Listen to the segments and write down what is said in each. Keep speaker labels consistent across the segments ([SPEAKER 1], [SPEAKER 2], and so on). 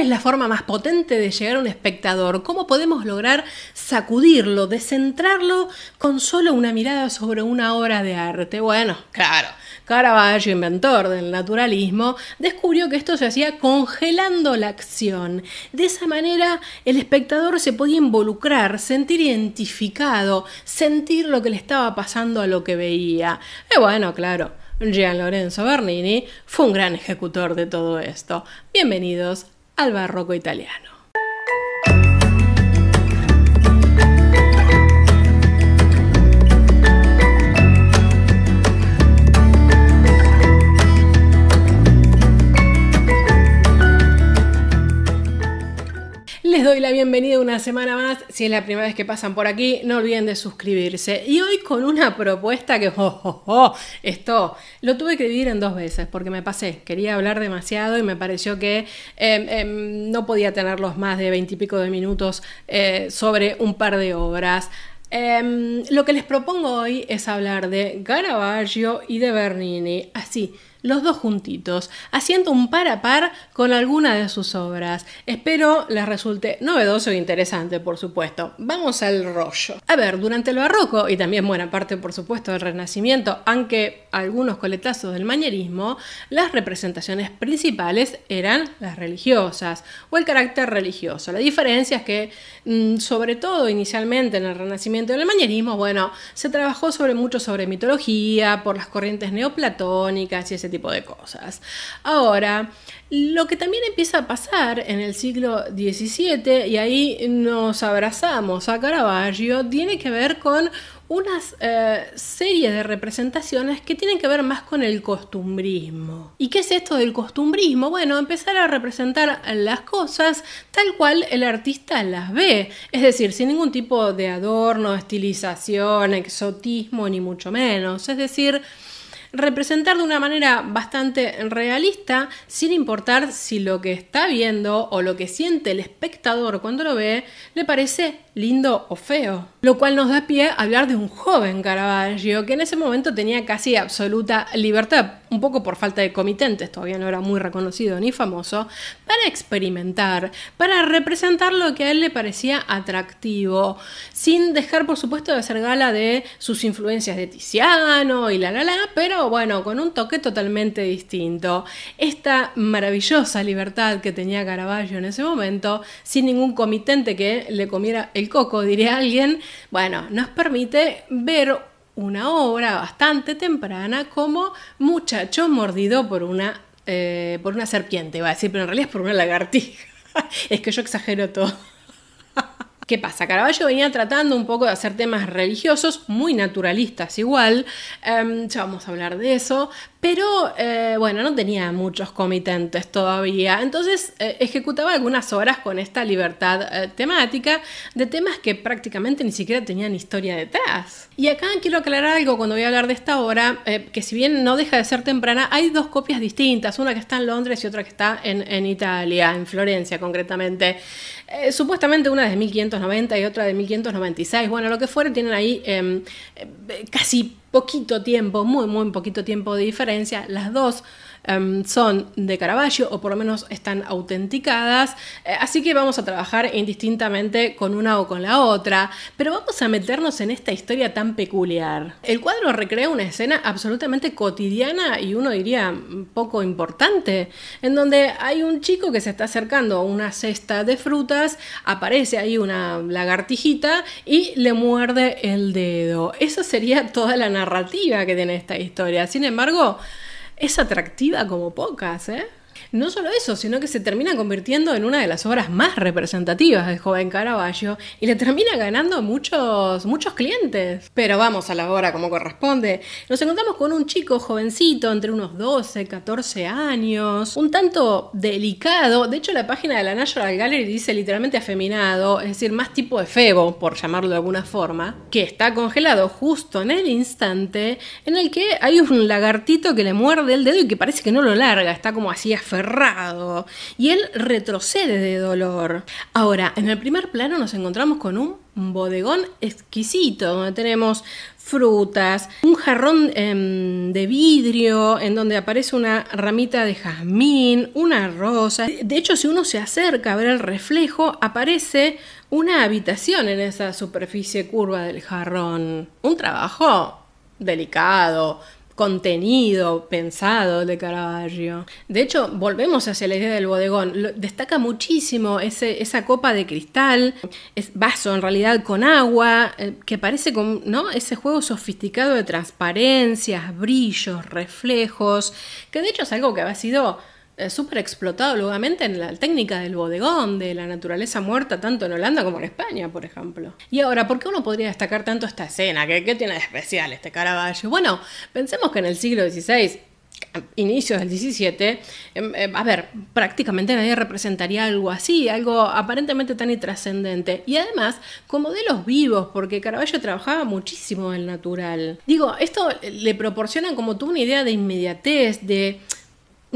[SPEAKER 1] es la forma más potente de llegar a un espectador? ¿Cómo podemos lograr sacudirlo, descentrarlo con solo una mirada sobre una obra de arte? Bueno, claro. Caravaggio, inventor del naturalismo, descubrió que esto se hacía congelando la acción. De esa manera el espectador se podía involucrar, sentir identificado, sentir lo que le estaba pasando a lo que veía. Y bueno, claro, Gian Lorenzo Bernini fue un gran ejecutor de todo esto. Bienvenidos al barroco italiano. bienvenido una semana más. Si es la primera vez que pasan por aquí, no olviden de suscribirse. Y hoy con una propuesta que, oh, esto lo tuve que dividir en dos veces porque me pasé. Quería hablar demasiado y me pareció que eh, em, no podía tenerlos más de veintipico de minutos eh, sobre un par de obras. Em, lo que les propongo hoy es hablar de Caravaggio y de Bernini. Así los dos juntitos, haciendo un par a par con alguna de sus obras. Espero les resulte novedoso e interesante, por supuesto. Vamos al rollo. A ver, durante el barroco, y también buena parte, por supuesto, del Renacimiento, aunque algunos coletazos del manierismo, las representaciones principales eran las religiosas o el carácter religioso. La diferencia es que, mm, sobre todo inicialmente en el Renacimiento y en el manierismo, bueno, se trabajó sobre mucho sobre mitología, por las corrientes neoplatónicas y ese tipo tipo de cosas. Ahora, lo que también empieza a pasar en el siglo XVII, y ahí nos abrazamos a Caravaggio, tiene que ver con unas serie eh, series de representaciones que tienen que ver más con el costumbrismo. ¿Y qué es esto del costumbrismo? Bueno, empezar a representar las cosas tal cual el artista las ve, es decir, sin ningún tipo de adorno, estilización, exotismo, ni mucho menos. Es decir, representar de una manera bastante realista, sin importar si lo que está viendo o lo que siente el espectador cuando lo ve le parece lindo o feo. Lo cual nos da pie a hablar de un joven Caravaggio que en ese momento tenía casi absoluta libertad, un poco por falta de comitentes, todavía no era muy reconocido ni famoso, para experimentar, para representar lo que a él le parecía atractivo, sin dejar por supuesto de hacer gala de sus influencias de Tiziano y la la la, pero bueno, con un toque totalmente distinto. Esta maravillosa libertad que tenía Caravaggio en ese momento, sin ningún comitente que le comiera el coco, diría alguien, bueno, nos permite ver una obra bastante temprana como muchacho mordido por una, eh, por una serpiente, va a decir, pero en realidad es por una lagartija. es que yo exagero todo. ¿Qué pasa? Caravaggio venía tratando un poco de hacer temas religiosos, muy naturalistas igual, em, ya vamos a hablar de eso, pero eh, bueno, no tenía muchos comitentes todavía, entonces eh, ejecutaba algunas horas con esta libertad eh, temática de temas que prácticamente ni siquiera tenían historia detrás. Y acá quiero aclarar algo cuando voy a hablar de esta obra, que si bien no deja de ser temprana, hay dos copias distintas, una que está en Londres y otra que está en Italia, en Florencia concretamente. Eh, supuestamente una de 1590 y otra de 1596, bueno, lo que fuera, tienen ahí em, eh, casi poquito tiempo, muy, muy poquito tiempo de diferencia, las dos Em, son de Caravaggio o por lo menos están autenticadas, eh, así que vamos a trabajar indistintamente con una o con la otra, pero vamos a meternos en esta historia tan peculiar. El cuadro recrea una escena absolutamente cotidiana y uno diría mm, poco importante, en donde hay un chico que se está acercando a una cesta de frutas, aparece ahí una lagartijita y le muerde el dedo. Eso sería toda la narrativa que tiene esta historia. Sin embargo, es atractiva como pocas, ¿eh? No solo eso, sino que se termina convirtiendo en una de las obras más representativas del joven Caravaggio y le termina ganando muchos, muchos clientes. Pero vamos a la obra como corresponde. Nos encontramos con un chico jovencito, entre unos 12, 14 años, un tanto delicado. De hecho, la página de la National Gallery dice literalmente afeminado, es decir, más tipo de febo, por llamarlo de alguna forma, que está congelado justo en el instante en el que hay un lagartito que le muerde el dedo y que parece que no lo larga, está como así afeminado Ferrado y él retrocede de dolor. Ahora, en el primer plano nos encontramos con un bodegón exquisito donde tenemos frutas, un jarrón em, de vidrio en donde aparece una ramita de jazmín, una rosa. De hecho, si uno se acerca a ver el reflejo, aparece una habitación en esa superficie curva del jarrón. Un trabajo delicado, contenido pensado de Caravaggio. De hecho, volvemos hacia la idea del bodegón. destaca muchísimo ese, esa copa de cristal, es vaso en realidad con agua, eh, que parece con ¿no? ese juego sofisticado de transparencias, brillos, reflejos, que de hecho es algo que había sido súper explotado nuevamente en la técnica del bodegón, de la naturaleza muerta, tanto en Holanda como en España, por ejemplo. Y ahora, ¿por qué uno podría destacar tanto esta escena? ¿Qué, qué tiene de especial este Caravaggio? Bueno, pensemos que en el siglo XVI inicios del XVII, em, em, a ver, prácticamente nadie representaría algo así, algo aparentemente tan trascendente Y además, de modelos vivos, porque Caravaggio trabajaba muchísimo el natural. Digo, esto le proporciona como tú una idea de inmediatez, de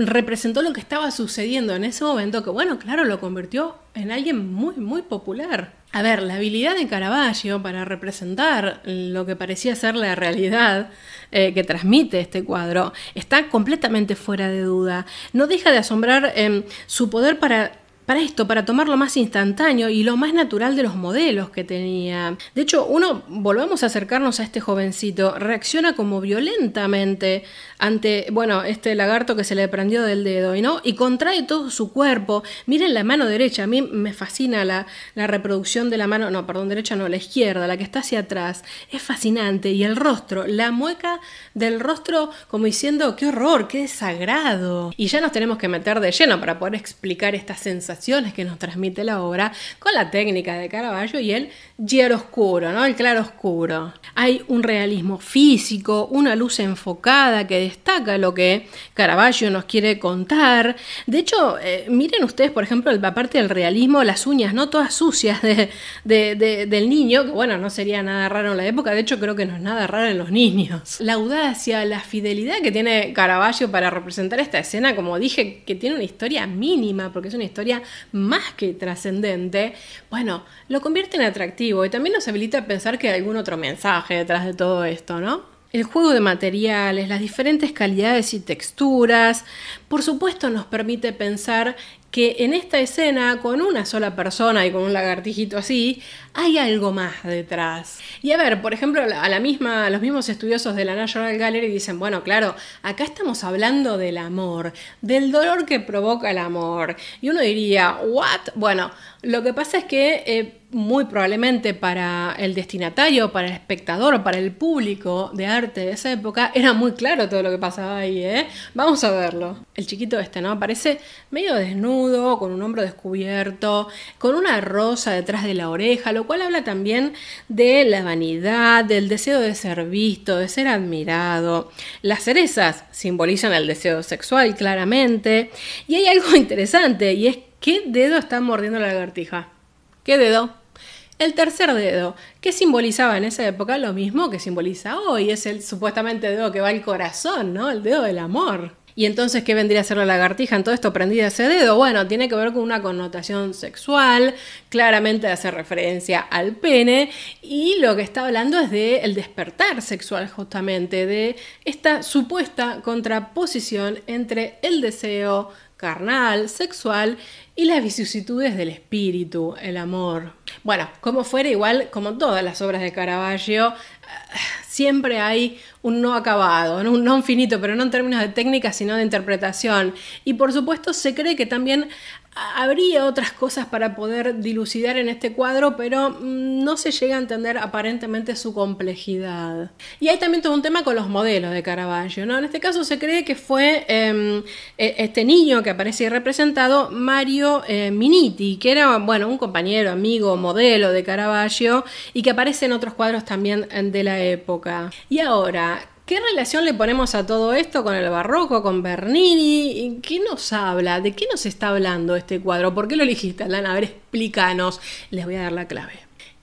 [SPEAKER 1] representó lo que estaba sucediendo en ese momento, que bueno, claro, lo convirtió en alguien muy, muy popular. A ver, la habilidad de Caravaggio para representar lo que parecía ser la realidad eh, que transmite este cuadro está completamente fuera de duda. No deja de asombrar em, su poder para para esto, para tomar lo más instantáneo y lo más natural de los modelos que tenía. De hecho, uno, volvemos a acercarnos a este jovencito, reacciona como violentamente ante, bueno, este lagarto que se le prendió del dedo, y ¿no? Y contrae todo su cuerpo. Miren la mano derecha, a mí me fascina la, la reproducción de la mano, no, perdón, derecha no, la izquierda, la que está hacia atrás. Es fascinante. Y el rostro, la mueca del rostro como diciendo, qué horror, qué desagrado. Y ya nos tenemos que meter de lleno para poder explicar esta sensación que nos transmite la obra con la técnica de Caravaggio y el oscuro, ¿no? El claro oscuro. Hay un realismo físico, una luz enfocada que destaca lo que Caravaggio nos quiere contar. De hecho, eh, miren ustedes, por ejemplo, aparte parte del realismo, las uñas, ¿no? Todas sucias del niño, que bueno, no sería nada raro en la época, de hecho creo que no es nada raro en los niños. La audacia, la fidelidad que tiene Caravaggio para representar esta escena, como dije, que tiene una historia mínima, porque es una historia más que trascendente, bueno, lo convierte en atractivo y también nos habilita a pensar que hay algún otro mensaje detrás de todo esto, ¿no? El juego de materiales, las diferentes calidades y texturas, por supuesto nos permite pensar que en esta escena, con una sola persona y con un lagartijito así, hay algo más detrás. Y a ver, por ejemplo, a la misma, los mismos estudiosos de la National Gallery dicen, bueno, claro, acá estamos hablando del amor, del dolor que provoca el amor. Y uno diría, ¿what? Bueno, lo que pasa es que... Eh, muy probablemente para el destinatario, para el espectador, para el público de arte de esa época, era muy claro todo lo que pasaba ahí, ¿eh? Vamos a verlo. El chiquito este, ¿no? Aparece medio desnudo, con un hombro descubierto, con una rosa detrás de la oreja, lo cual habla también de la vanidad, del deseo de ser visto, de ser admirado. Las cerezas simbolizan el deseo sexual, claramente. Y hay algo interesante, y es qué dedo está mordiendo la lagartija. ¿Qué dedo? El tercer dedo, que simbolizaba en esa época lo mismo que simboliza hoy, es el supuestamente dedo que va al corazón, ¿no? El dedo del amor. Y entonces, ¿qué vendría a ser la lagartija en todo esto prendida ese dedo? Bueno, tiene que ver con una connotación sexual, claramente hace referencia al pene, y lo que está hablando es de el despertar sexual justamente, de esta supuesta contraposición entre el deseo carnal, sexual y las vicisitudes del espíritu, el amor. Bueno, como fuera, igual como todas las obras de Caravaggio, eh, siempre hay un no acabado, un no infinito, pero no en términos de técnica, sino de interpretación. Y por supuesto se cree que también Habría otras cosas para poder dilucidar en este cuadro, pero mm, no se llega a entender aparentemente su complejidad. Y hay también todo un tema con los modelos de Caravaggio. ¿no? En este caso se cree que fue em, e, este niño que aparece representado, Mario eh, Miniti, que era bueno, un compañero, amigo, modelo de Caravaggio y que aparece en otros cuadros también em, de la época. Y ahora, ¿Qué relación le ponemos a todo esto con el barroco, con Bernini? ¿Qué nos habla? ¿De qué nos está hablando este cuadro? ¿Por qué lo elegiste, Alana? A ver, explícanos. Les voy a dar la clave.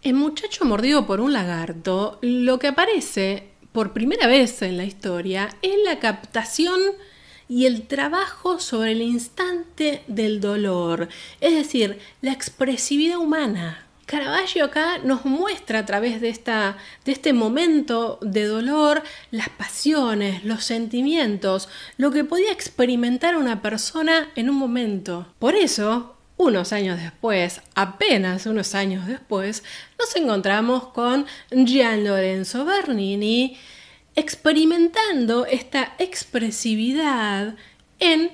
[SPEAKER 1] El muchacho mordido por un lagarto, lo que aparece por primera vez en la historia es la captación y el trabajo sobre el instante del dolor, es decir, la expresividad humana. Caravaggio acá nos muestra a través de, esta, de este momento de dolor las pasiones, los sentimientos, lo que podía experimentar una persona en un momento. Por eso, unos años después, apenas unos años después, nos encontramos con Gian Lorenzo Bernini experimentando esta expresividad en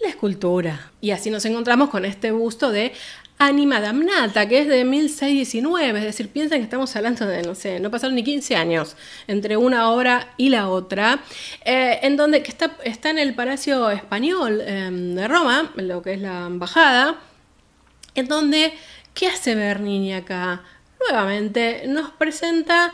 [SPEAKER 1] la escultura. Y así nos encontramos con este busto de animada, damnata, que es de 1619, es decir, piensan que estamos hablando de, no sé, no pasaron ni 15 años entre una obra y la otra, eh, en donde que está, en el Palacio Español em, de Roma, lo que es la embajada, en donde, ¿qué hace Bernini acá? Nuevamente nos presenta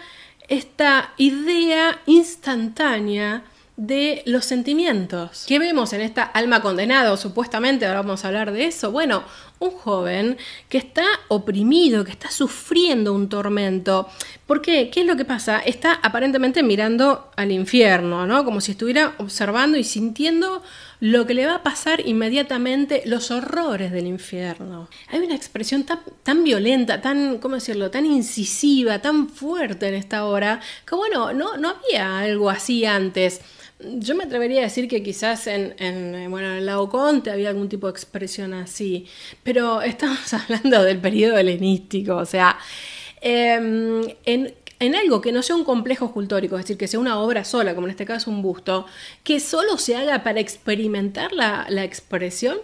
[SPEAKER 1] esta idea instantánea de los sentimientos. ¿Qué vemos en esta alma condenada supuestamente, ahora vamos a hablar de eso? Bueno, un joven que está oprimido, que está sufriendo un tormento. ¿Por qué? ¿Qué es lo que pasa? Está aparentemente mirando al infierno, ¿no? Como si estuviera observando y sintiendo lo que le va a pasar inmediatamente, los horrores del infierno. Hay una expresión tan, violenta, tan, ¿cómo decirlo?, tan incisiva, tan fuerte en esta hora, que bueno, no, no había algo así antes yo me atrevería a decir que quizás en, eh, bueno, en el había algún tipo de expresión así, pero estamos hablando del periodo helenístico, o sea, em, en, algo que no sea un complejo escultórico, es decir, que sea una obra sola, como en este caso un busto, que solo se haga para experimentar la, la expresión,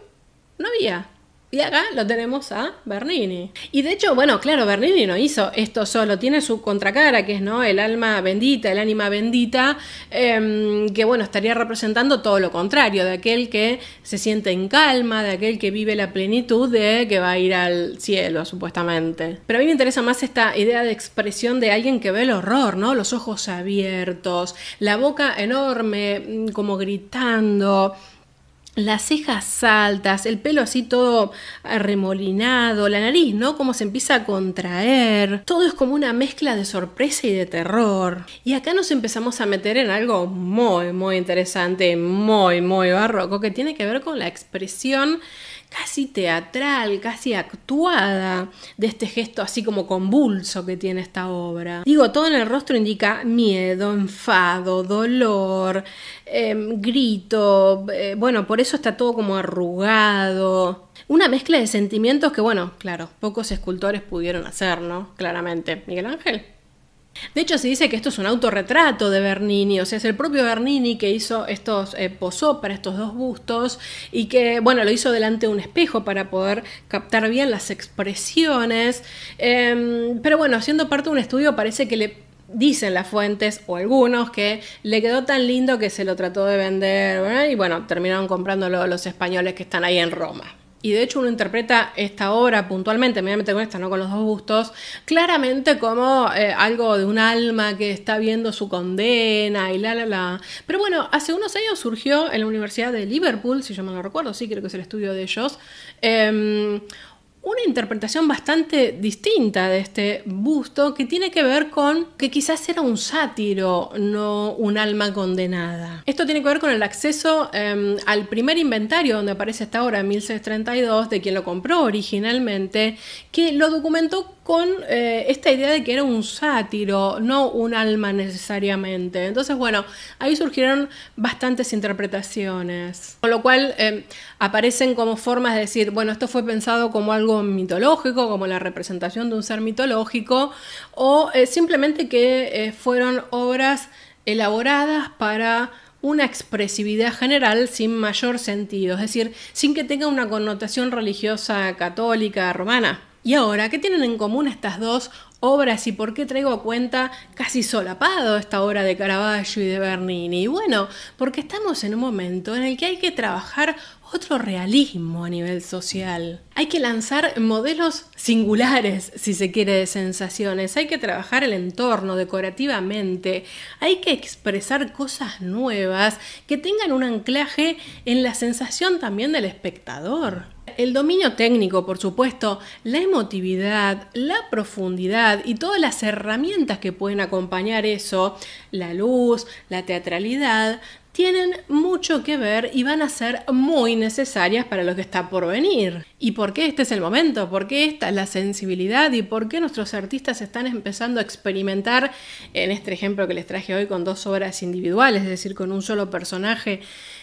[SPEAKER 1] no había. Y acá lo tenemos a Bernini. Y de hecho, bueno, claro, Bernini no hizo esto solo, tiene su contracara, que es ¿no? el alma bendita, el ánima bendita, em, que bueno, estaría representando todo lo contrario, de aquel que se siente en calma, de aquel que vive la plenitud de que va a ir al cielo, supuestamente. Pero a mí me interesa más esta idea de expresión de alguien que ve el horror, ¿no? Los ojos abiertos, la boca enorme, mm, como gritando las cejas altas, el pelo así todo arremolinado, la nariz, ¿no? Cómo se empieza a contraer. Todo es como una mezcla de sorpresa y de terror. Y acá nos empezamos a meter en algo muy, muy interesante, muy, muy barroco, que tiene que ver con la expresión casi teatral, casi actuada de este gesto así como convulso que tiene esta obra. Digo, todo en el rostro indica miedo, enfado, dolor, em, grito, eh, bueno, por eso está todo como arrugado. Una mezcla de sentimientos que, bueno, claro, pocos escultores pudieron hacer, ¿no? Claramente. Miguel Ángel, de hecho, se dice que esto es un autorretrato de Bernini, o sea, es el propio Bernini que hizo estos, eh, posó para estos dos bustos y que, bueno, lo hizo delante de un espejo para poder captar bien las expresiones. Em, pero bueno, siendo parte de un estudio, parece que le dicen las fuentes o algunos que le quedó tan lindo que se lo trató de vender y bueno, terminaron comprándolo los españoles que están ahí en Roma y de hecho uno interpreta esta obra puntualmente, me meter con esta, no con los dos gustos, claramente como eh, algo de un alma que está viendo su condena y la, la, la. Pero bueno, hace unos años surgió en la Universidad de Liverpool, si yo me lo recuerdo, sí, creo que es el estudio de ellos, em, una interpretación bastante distinta de este busto que tiene que ver con que quizás era un sátiro, no un alma condenada. Esto tiene que ver con el acceso em, al primer inventario donde aparece hasta ahora, 1632, de quien lo compró originalmente, que lo documentó con eh, esta idea de que era un sátiro, no un alma necesariamente. Entonces, bueno, ahí surgieron bastantes interpretaciones, con lo cual eh, aparecen como formas de decir, bueno, esto fue pensado como algo mitológico, como la representación de un ser mitológico, o eh, simplemente que fueron obras elaboradas para una expresividad general sin mayor sentido, es decir, sin que tenga una connotación religiosa católica romana. Y ahora, ¿qué tienen en común estas dos obras y por qué traigo a cuenta casi solapado esta obra de Caravaggio y de Bernini? Bueno, porque estamos en un momento en el que hay que trabajar otro realismo a nivel social. Hay que lanzar modelos singulares, si se quiere, de sensaciones. Hay que trabajar el entorno decorativamente. Hay que expresar cosas nuevas que tengan un anclaje en la sensación también del espectador. El dominio técnico, por supuesto, la emotividad, la profundidad y todas las herramientas que pueden acompañar eso, la luz, la teatralidad, tienen mucho que ver y van a ser muy necesarias para lo que está por venir. ¿Y por qué este es el momento? ¿Por qué esta es la sensibilidad? ¿Y por qué nuestros artistas están empezando a experimentar en este ejemplo que les traje hoy con dos obras individuales, es decir, con un solo personaje?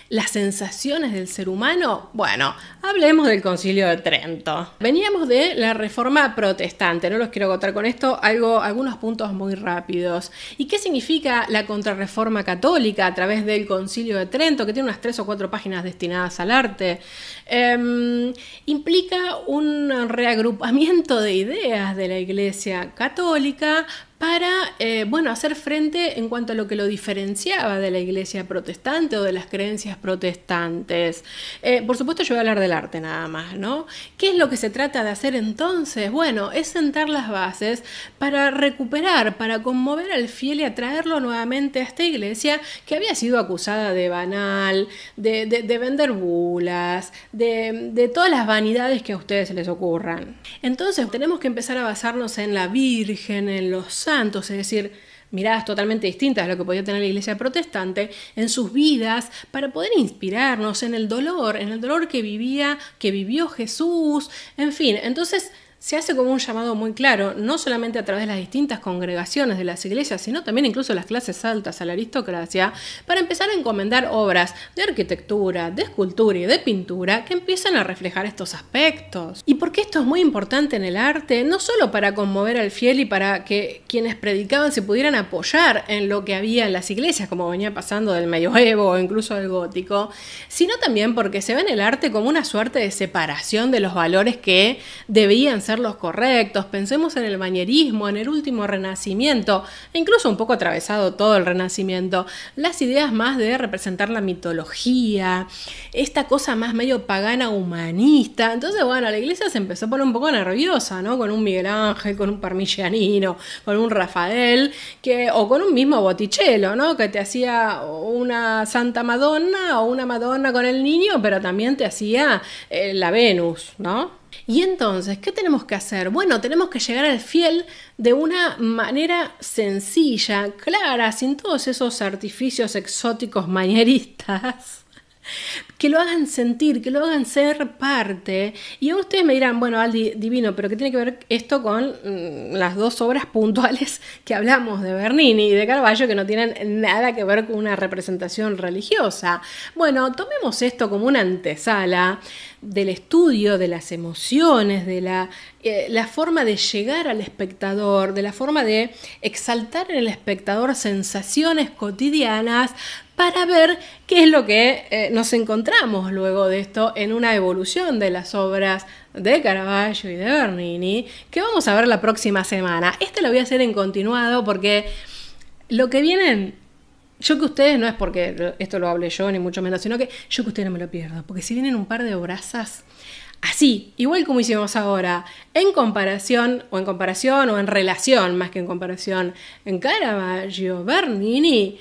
[SPEAKER 1] las sensaciones del ser humano? Bueno, hablemos del concilio de Trento. Veníamos de la reforma protestante, no los quiero agotar con esto, algo, algunos puntos muy rápidos. ¿Y qué significa la contrarreforma católica a través del concilio de Trento, que tiene unas tres o cuatro páginas destinadas al arte? Em, implica un reagrupamiento de ideas de la Iglesia católica para eh, bueno, hacer frente en cuanto a lo que lo diferenciaba de la iglesia protestante o de las creencias protestantes. Eh, por supuesto, yo voy a hablar del arte nada más, ¿no? ¿Qué es lo que se trata de hacer entonces? Bueno, es sentar las bases para recuperar, para conmover al fiel y atraerlo nuevamente a esta iglesia que había sido acusada de banal, de, vender bulas, de, de todas las vanidades que a ustedes se les ocurran. Entonces, tenemos que empezar a basarnos en la Virgen, en los es decir, miradas totalmente distintas a lo que podía tener la iglesia protestante en sus vidas para poder inspirarnos en el dolor, en el dolor que vivía, que vivió Jesús, en fin, entonces se hace como un llamado muy claro, no solamente a través de las distintas congregaciones de las iglesias, sino también incluso las clases altas, a la aristocracia, para empezar a encomendar obras de arquitectura, de escultura y de pintura que empiezan a reflejar estos aspectos. Y porque esto es muy importante en el arte, no solo para conmover al fiel y para que quienes predicaban se pudieran apoyar en lo que había en las iglesias, como venía pasando del medioevo o incluso del gótico, sino también porque se ve en el arte como una suerte de separación de los valores que debían ser los correctos, pensemos en el bañerismo, en el último renacimiento, e incluso un poco atravesado todo el renacimiento, las ideas más de representar la mitología, esta cosa más medio pagana humanista. Entonces, bueno, la iglesia se empezó a poner un poco nerviosa, ¿no? Con un Miguel Ángel, con un Parmigianino, con un Rafael, que, o con un mismo Botticello, ¿no? Que te hacía una Santa Madonna o una Madonna con el niño, pero también te hacía eh, la Venus, ¿no? Y entonces, ¿qué tenemos que hacer? Bueno, tenemos que llegar al fiel de una manera sencilla, clara, sin todos esos artificios exóticos manieristas que lo hagan sentir, que lo hagan ser parte. Y ustedes me dirán, bueno, Aldi, divino, pero ¿qué tiene que ver esto con mm, las dos obras puntuales que hablamos de Bernini y de Carballo que no tienen nada que ver con una representación religiosa? Bueno, tomemos esto como una antesala del estudio de las emociones, de la eh, forma de llegar al espectador, de la forma de exaltar en el espectador sensaciones cotidianas para ver qué es lo que eh, nos encontramos luego de esto en una evolución de las obras de Caravaggio y de Bernini, que vamos a ver la próxima semana. Este lo voy a hacer en continuado porque lo que vienen yo que ustedes, no es porque esto lo hable yo, ni mucho menos, sino que yo que ustedes no me lo pierdo, porque si vienen un par de obrazas así, igual como hicimos ahora, en comparación, o en comparación, o en relación, más que en comparación, en Caravaggio, Bernini,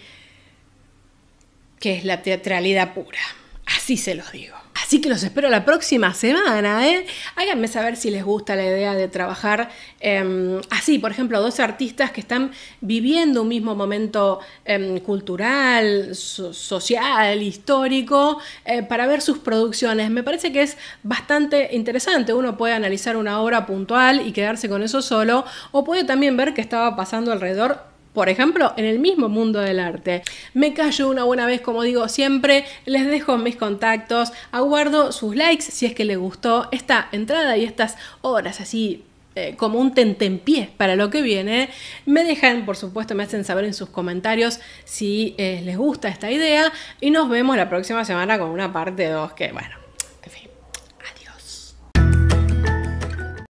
[SPEAKER 1] que es la teatralidad pura. Así se los digo. Así que los espero la próxima semana. ¿eh? Háganme saber si les gusta la idea de trabajar em, así, por ejemplo, dos artistas que están viviendo un mismo momento em, cultural, social, histórico, eh, para ver sus producciones. Me parece que es bastante interesante. Uno puede analizar una obra puntual y quedarse con eso solo, o puede también ver qué estaba pasando alrededor por ejemplo, en el mismo mundo del arte. Me callo una buena vez, como digo siempre, les dejo mis contactos, aguardo sus likes si es que les gustó esta entrada y estas horas así eh, como un tentempié para lo que viene. Me dejan, por supuesto, me hacen saber en sus comentarios si eh, les gusta esta idea y nos vemos la próxima semana con una parte 2 que, bueno,